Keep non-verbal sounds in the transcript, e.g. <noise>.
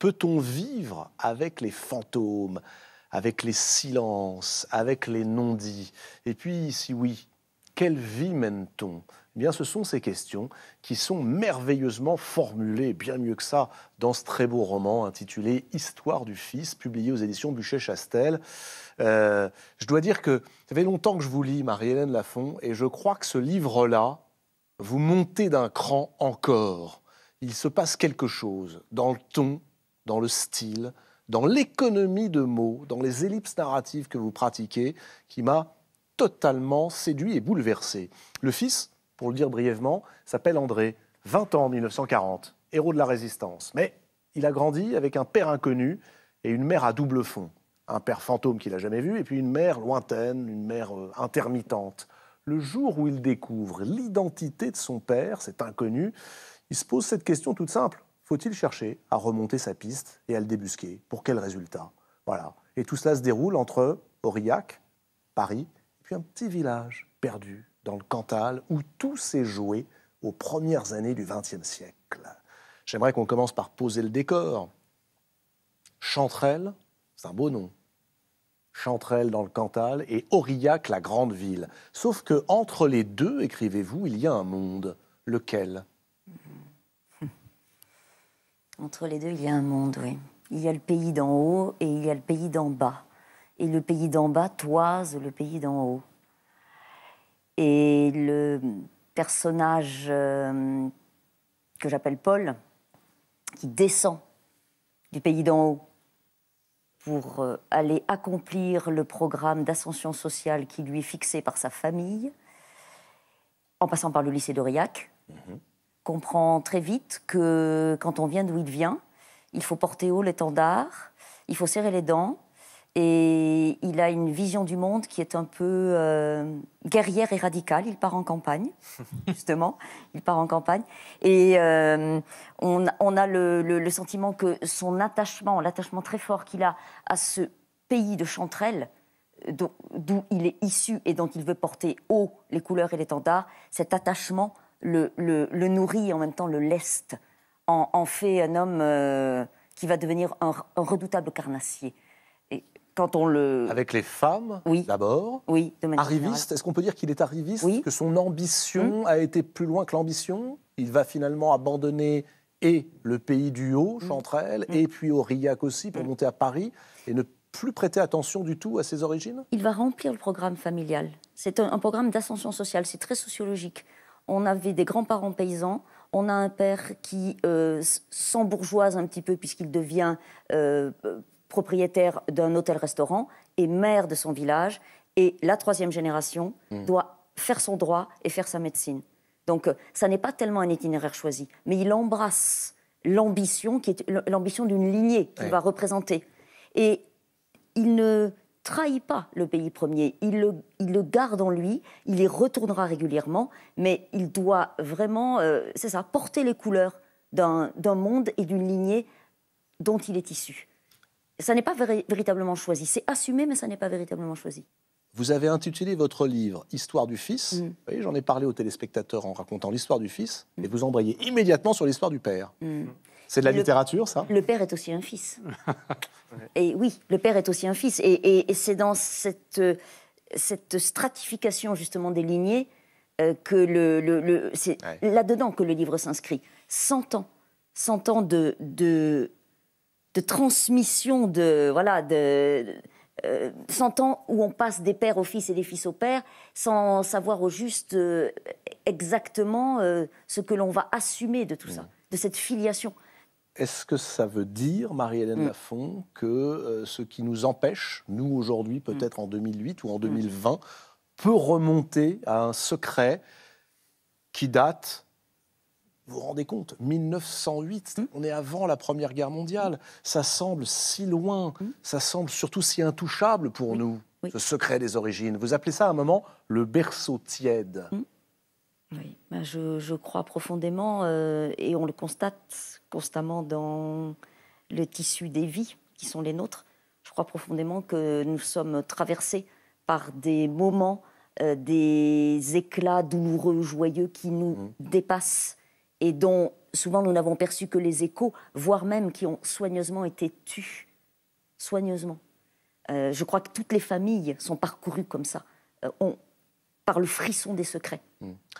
Peut-on vivre avec les fantômes, avec les silences, avec les non-dits Et puis, si oui, quelle vie mène-t-on eh bien, ce sont ces questions qui sont merveilleusement formulées, bien mieux que ça, dans ce très beau roman intitulé Histoire du Fils, publié aux éditions Buchet-Chastel. Euh, je dois dire que ça fait longtemps que je vous lis, Marie-Hélène Lafont, et je crois que ce livre-là, vous montez d'un cran encore. Il se passe quelque chose dans le ton, dans le style, dans l'économie de mots, dans les ellipses narratives que vous pratiquez, qui m'a totalement séduit et bouleversé. Le fils, pour le dire brièvement, s'appelle André, 20 ans en 1940, héros de la résistance. Mais il a grandi avec un père inconnu et une mère à double fond. Un père fantôme qu'il n'a jamais vu, et puis une mère lointaine, une mère euh, intermittente. Le jour où il découvre l'identité de son père, cet inconnu, il se pose cette question toute simple faut-il chercher à remonter sa piste et à le débusquer Pour quel résultat Voilà. Et tout cela se déroule entre Aurillac, Paris, et puis un petit village perdu dans le Cantal où tout s'est joué aux premières années du XXe siècle. J'aimerais qu'on commence par poser le décor. Chanterelle, c'est un beau nom. Chanterelle dans le Cantal et Aurillac, la grande ville. Sauf que entre les deux, écrivez-vous, il y a un monde. Lequel entre les deux, il y a un monde, oui. Il y a le pays d'en haut et il y a le pays d'en bas. Et le pays d'en bas toise le pays d'en haut. Et le personnage euh, que j'appelle Paul, qui descend du pays d'en haut pour euh, aller accomplir le programme d'ascension sociale qui lui est fixé par sa famille, en passant par le lycée d'Aurillac, mhm comprend très vite que quand on vient d'où il vient, il faut porter haut l'étendard, il faut serrer les dents. Et il a une vision du monde qui est un peu euh, guerrière et radicale. Il part en campagne, <laughs> justement. Il part en campagne. Et euh, on, a le, sentiment que son attachement, l'attachement très fort qu'il a à ce pays de chanterelles d'où il est issu et dont il veut porter haut les couleurs et l'étendard, cet attachement le, nourrit et en même temps le leste, en, fait un homme euh, qui va devenir un, redoutable carnassier. Et quand on le... Avec les femmes, oui. d'abord. Oui, est-ce qu'on peut dire qu'il est arriviste Que son ambition hum. a été plus loin que l'ambition Il va finalement abandonner et le pays du Haut, Chanterelle, hum. hum. et puis Aurillac aussi, pour monter à Paris, et ne plus prêter attention du tout à ses origines Il va remplir le programme familial. C'est un, programme d'ascension sociale, c'est très sociologique on avait des grands-parents paysans, on a un père qui euh, s'embourgeoise un petit peu puisqu'il devient euh, propriétaire d'un hôtel-restaurant et maire de son village. Et la troisième génération hmm. doit faire son droit et faire sa médecine. Donc euh, ça n'est pas tellement un itinéraire choisi, mais il embrasse l'ambition qui est l'ambition d'une lignée qu'il va représenter. Et il ne, trahit pas le pays premier, il le, garde en lui, il y retournera régulièrement, mais il doit vraiment, euh, c'est ça, porter les couleurs d'un monde et d'une lignée dont il est issu. Ça n'est pas véritablement choisi, c'est assumé, mais ça n'est pas véritablement choisi. Vous avez intitulé votre livre Histoire du fils. Mm. voyez J'en ai parlé aux téléspectateurs en racontant l'histoire du fils, mais et mm. vous embrayez immédiatement sur l'histoire du père. Mm. C'est de la littérature, ça Le père est aussi un fils. <laughs> et oui, le père est aussi un fils. Et, c'est dans cette, cette stratification justement des lignées euh, que le, le, c'est là-dedans que le livre s'inscrit. 100 ans, 100 ans de, de, de transmission de voilà de 100 euh, ans où on passe des pères aux fils et des fils aux pères sans savoir au juste euh, exactement ce que l'on va assumer de tout ça, mm. de cette filiation. Est-ce que ça veut dire, Marie-Hélène mm. Lafont, que euh, ce qui nous empêche, nous aujourd'hui, mm. peut-être en 2008 ou en 2020, mm. peut remonter à un secret qui date vous vous rendez compte 1908, on est avant la Première Guerre mondiale. Ça semble si loin, ça semble surtout si intouchable pour nous, ce secret des origines. Vous appelez ça à un moment le berceau tiède. Oui, ben, je, crois profondément, euh, et on le constate constamment dans le tissu des vies qui sont les nôtres. Je crois profondément que nous sommes traversés par des moments, euh, des éclats douloureux, joyeux qui nous mmh. dépassent et dont souvent nous n'avons perçu que les échos, voire même qui ont soigneusement été tus. Soigneusement. Euh, je crois que toutes les familles sont parcourues comme ça, par le frisson des secrets. Mmh.